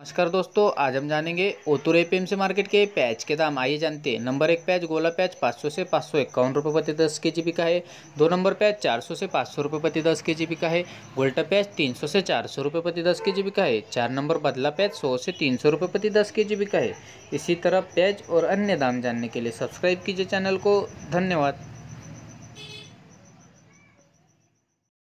नमस्कार दोस्तों आज हम जानेंगे ए पी मार्केट के पैच के दाम आइए जानते हैं नंबर एक पैच गोला पैच 500 से पाँच सौ इक्यावन रुपये प्रति दस के जी का है दो नंबर पैच 400 से पाँच सौ रुपये प्रति दस के जी का है गोल्टा पैच 300 से चार सौ रुपये प्रति दस के जी का है चार नंबर बदला पैच 100 से तीन सौ रुपये प्रति दस के जी का है इसी तरह पैच और अन्य दाम जानने के लिए सब्सक्राइब कीजिए चैनल को धन्यवाद